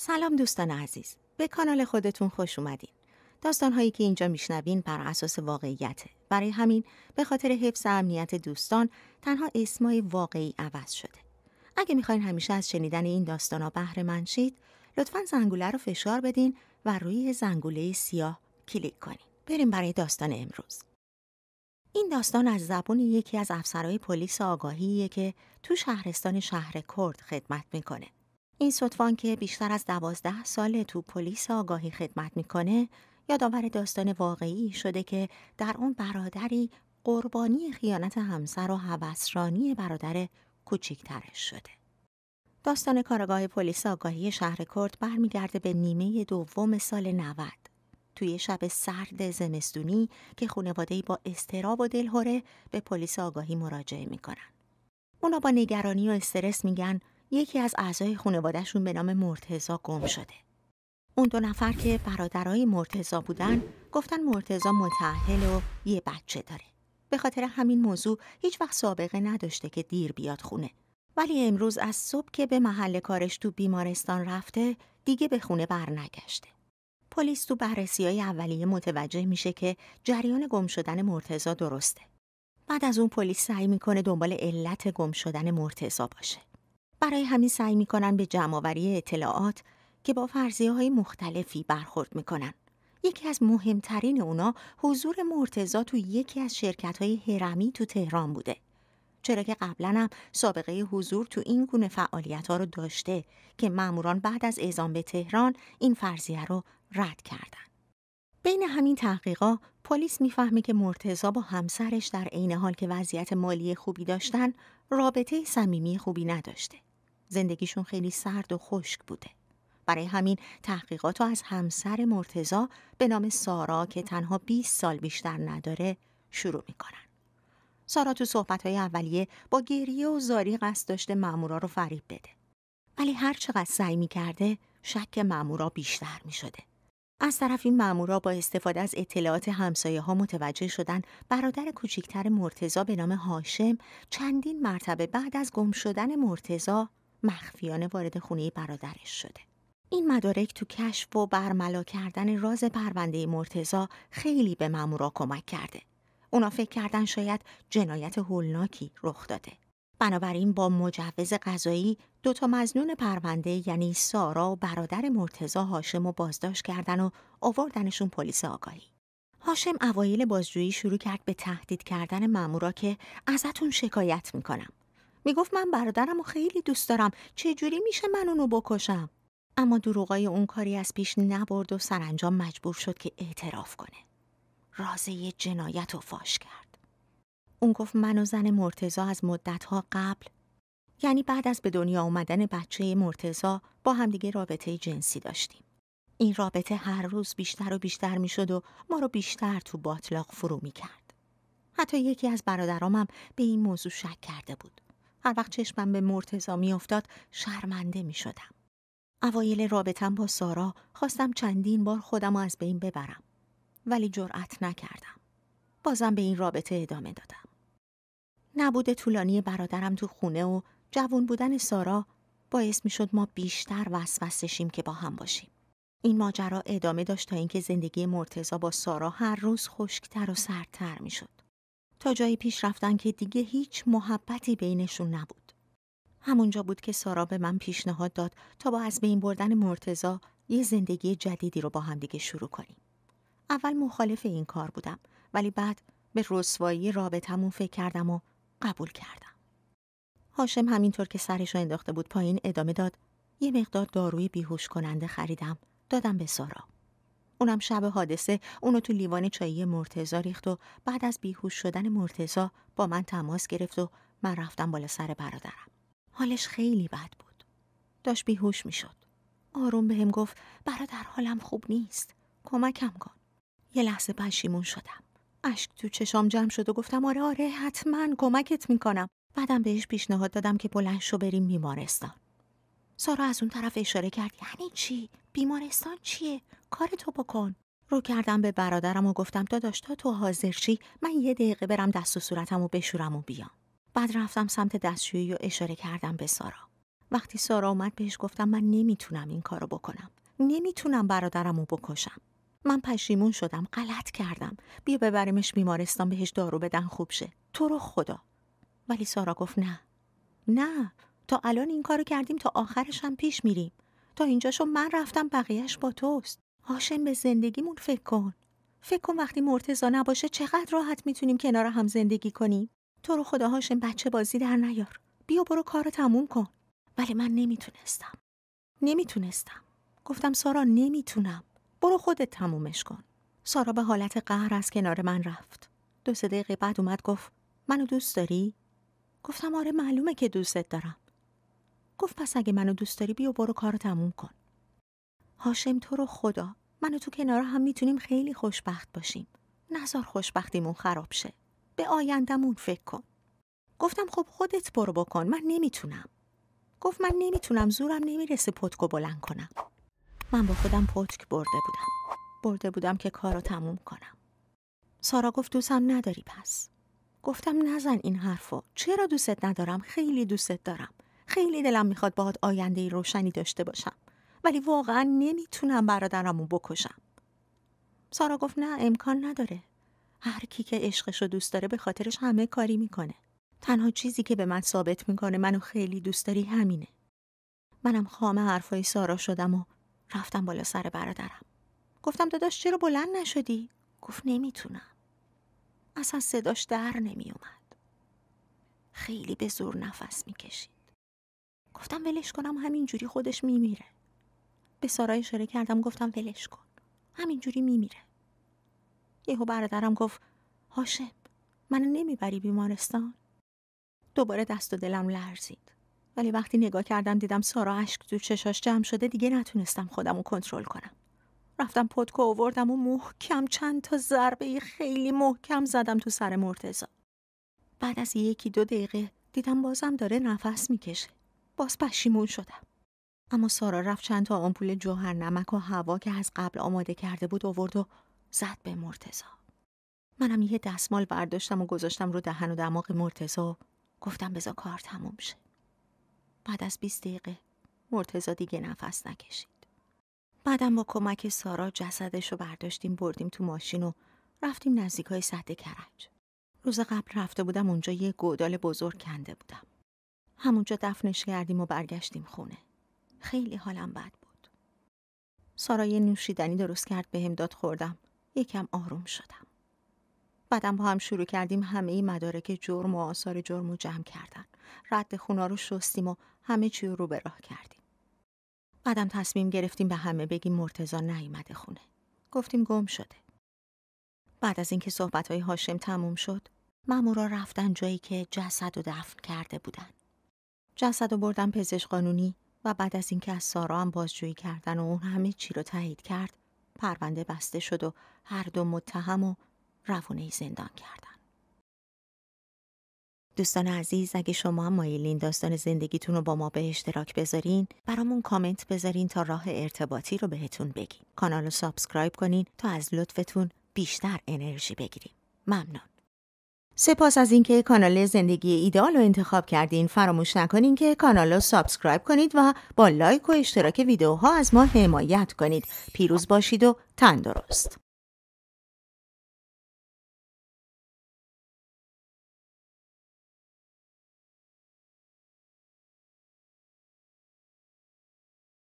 سلام دوستان عزیز به کانال خودتون خوش اومدین داستان هایی که اینجا میشنوین بر اساس واقعیته برای همین به خاطر حفظ امنیت دوستان تنها اسمای واقعی عوض شده اگه میخواین همیشه از شنیدن این داستان ها بهره منشید شید لطفا زنگوله رو فشار بدین و روی زنگوله سیاه کلیک کنین بریم برای داستان امروز این داستان از زبون یکی از افسرهای پلیس آگاهیه که تو شهرستان شهر کرد خدمت میکنه این سطفان که بیشتر از دوازده سال تو پلیس آگاهی خدمت میکنه یادآور داستان واقعی شده که در اون برادری قربانی خیانت همسر و هوسرانی برادر کوچیکترش شده. داستان کارگاه پلیس آگاهی شهر کرد برمیگرده به نیمه دوم سال 90 توی شب سرد زمستونی که خانواده با استراب و دلهوره به پلیس آگاهی مراجعه میکنن. اونا با نگرانی و استرس میگن یکی از اعضای خانوادهشون به نام مرتزا گم شده. اون دو نفر که برادرای مرتزا بودن گفتن مرتزا متحل و یه بچه داره. به خاطر همین موضوع هیچ وقت سابقه نداشته که دیر بیاد خونه. ولی امروز از صبح که به محل کارش تو بیمارستان رفته دیگه به خونه برنگشته. پلیس تو بررسی های اولیه متوجه میشه که جریان گم شدن مرتزا درسته. بعد از اون پلیس سعی میکنه دنبال علت گم شدن مرتزا باشه. برای همین سعی میکنن به جمعآوری اطلاعات که با فرضیه های مختلفی برخورد میکنن. یکی از مهمترین اونا حضور مرتزا تو یکی از شرکت های هرمی تو تهران بوده. چرا که قبلا هم سابقه حضور تو این گونه فعالیت ها رو داشته که ماموران بعد از اعزام به تهران این فرضیه رو رد کردند بین همین تحقیقا پلیس میفهمه که مرتزا با همسرش در عین حال که وضعیت مالی خوبی داشتن رابطه صمیمی خوبی نداشته. زندگیشون خیلی سرد و خشک بوده. برای همین تحقیقات از همسر مرتزا به نام سارا که تنها 20 سال بیشتر نداره شروع میکنن. سارا تو صحبتهای اولیه با گریه و زاری قصد داشته مامورا رو فریب بده. ولی هر چقدر سعی میکرده شک مامورا بیشتر میشده. از طرف این مامورا با استفاده از اطلاعات همسایه ها متوجه شدن برادر کوچکتر مرتزا به نام هاشم چندین مرتبه بعد از گم شدن مرتزا مخفیانه وارد خونه برادرش شده. این مدارک تو کشف و برملا کردن راز پرونده مرتزا خیلی به مامورا کمک کرده. اونا فکر کردن شاید جنایت هولناکی رخ داده. بنابراین با مجوز قضایی دوتا مزنون پرونده یعنی سارا و برادر مرتزا هاشم رو بازداشت کردن و آوردنشون پلیس آگاهی. هاشم اوایل بازجویی شروع کرد به تهدید کردن مامورا که ازتون شکایت میکنم. گفت من برادرم و خیلی دوست دارم چجوری میشه من اونو بکشم اما دروغای اون کاری از پیش نبرد و سرانجام مجبور شد که اعتراف کنه راز یه جنایت رو فاش کرد اون گفت من و زن مرتزا از مدتها قبل یعنی بعد از به دنیا اومدن بچه مرتزا با همدیگه رابطه جنسی داشتیم این رابطه هر روز بیشتر و بیشتر میشد و ما رو بیشتر تو باطلاق فرو کرد. حتی یکی از برادرامم به این موضوع شک کرده بود هر وقت چشمم به مرتزا میافتاد شرمنده می شدم. اوایل رابطم با سارا خواستم چندین بار خودم از بین ببرم. ولی جرأت نکردم. بازم به این رابطه ادامه دادم. نبود طولانی برادرم تو خونه و جوون بودن سارا باعث می شد ما بیشتر وسوسشیم که با هم باشیم. این ماجرا ادامه داشت تا اینکه زندگی مرتزا با سارا هر روز خشکتر و سردتر می شد. تا جایی پیش رفتن که دیگه هیچ محبتی بینشون نبود. همونجا بود که سارا به من پیشنهاد داد تا با از بین بردن مرتزا یه زندگی جدیدی رو با همدیگه شروع کنیم. اول مخالف این کار بودم ولی بعد به رسوایی رابطمون فکر کردم و قبول کردم. هاشم همینطور که سرش انداخته بود پایین ادامه داد یه مقدار داروی بیهوش کننده خریدم دادم به سارا. اونم شب حادثه اونو تو لیوان چایی مرتزا ریخت و بعد از بیهوش شدن مرتزا با من تماس گرفت و من رفتم بالا سر برادرم حالش خیلی بد بود داشت بیهوش میشد آروم بهم گفت برادر حالم خوب نیست کمکم کن یه لحظه پشیمون شدم اشک تو چشام جمع شد و گفتم آره آره حتما کمکت میکنم بعدم بهش پیشنهاد دادم که بلند شو بریم بیمارستان سارا از اون طرف اشاره کرد یعنی چی بیمارستان چیه کار تو بکن رو کردم به برادرم و گفتم تا تا تو حاضر شی من یه دقیقه برم دست و صورتم و بشورم و بیام بعد رفتم سمت دستشویی و اشاره کردم به سارا وقتی سارا اومد بهش گفتم من نمیتونم این کارو بکنم نمیتونم برادرم بکشم من پشیمون شدم غلط کردم بیا ببریمش بیمارستان بهش دارو بدن خوب شه تو رو خدا ولی سارا گفت نه نه تا الان این کارو کردیم تا آخرش هم پیش میریم تا اینجاشو من رفتم بقیهش با توست هاشم به زندگیمون فکر کن فکر کن وقتی مرتزا نباشه چقدر راحت میتونیم کنار هم زندگی کنیم تو رو خدا هاشم بچه بازی در نیار بیا برو کار تموم کن ولی من نمیتونستم نمیتونستم گفتم سارا نمیتونم برو خودت تمومش کن سارا به حالت قهر از کنار من رفت دو سه دقیقه بعد اومد گفت منو دوست داری گفتم آره معلومه که دوستت دارم گفت پس اگه منو دوست داری بیا برو کارو تموم کن هاشم تو رو خدا من و تو کنار هم میتونیم خیلی خوشبخت باشیم نزار خوشبختیمون خراب شه به آیندهمون فکر کن گفتم خب خودت برو بکن من نمیتونم گفت من نمیتونم زورم نمیرسه پتکو بلند کنم من با خودم پتک برده بودم برده بودم که کارو تموم کنم سارا گفت دوستم نداری پس گفتم نزن این حرفو چرا دوستت ندارم خیلی دوستت دارم خیلی دلم میخواد باهات آینده روشنی داشته باشم ولی واقعا نمیتونم برادرمو بکشم سارا گفت نه امکان نداره هر کی که عشقش رو دوست داره به خاطرش همه کاری میکنه تنها چیزی که به من ثابت میکنه منو خیلی دوست داری همینه منم خامه حرفای سارا شدم و رفتم بالا سر برادرم گفتم داداش چرا بلند نشدی گفت نمیتونم اصلا صداش در نمیومد خیلی به زور نفس میکشید گفتم ولش کنم همینجوری خودش میمیره به سارا اشاره کردم گفتم ولش کن همینجوری میمیره یهو برادرم گفت هاشم منو نمیبری بیمارستان دوباره دست و دلم لرزید ولی وقتی نگاه کردم دیدم سارا اشک تو چشاش جمع شده دیگه نتونستم خودم رو کنترل کنم رفتم پتکو آوردم و محکم چند تا ضربه خیلی محکم زدم تو سر مرتزا بعد از یکی دو دقیقه دیدم بازم داره نفس میکشه باز پشیمون شدم اما سارا رفت چند تا آمپول جوهر نمک و هوا که از قبل آماده کرده بود آورد و زد به مرتزا. منم یه دستمال برداشتم و گذاشتم رو دهن و دماغ مرتزا و گفتم بذار کار تموم شه. بعد از 20 دقیقه مرتزا دیگه نفس نکشید. بعدم با کمک سارا جسدش رو برداشتیم بردیم تو ماشین و رفتیم نزدیک های سد کرج. روز قبل رفته بودم اونجا یه گودال بزرگ کنده بودم. همونجا دفنش کردیم و برگشتیم خونه. خیلی حالم بد بود. سارا یه نوشیدنی درست کرد بهم به داد خوردم. یکم آروم شدم. بعدم با هم شروع کردیم همه ای مدارک جرم و آثار جرم رو جمع کردن. رد خونا رو شستیم و همه چی رو به راه کردیم. بعدم تصمیم گرفتیم به همه بگیم مرتزا نیامده خونه. گفتیم گم شده. بعد از اینکه صحبت های هاشم تموم شد، مامورا رفتن جایی که جسد و دفن کرده بودن. جسد و بردن پزشک قانونی و بعد از اینکه از سارا هم بازجویی کردن و اون همه چی رو تایید کرد پرونده بسته شد و هر دو متهم و روونه زندان کردن دوستان عزیز اگه شما هم مایلین داستان زندگیتون رو با ما به اشتراک بذارین برامون کامنت بذارین تا راه ارتباطی رو بهتون بگیم کانال رو سابسکرایب کنین تا از لطفتون بیشتر انرژی بگیریم ممنون سپاس از اینکه کانال زندگی ایدال رو انتخاب کردین فراموش نکنین که کانال رو سابسکرایب کنید و با لایک و اشتراک ویدیوها از ما حمایت کنید پیروز باشید و تندرست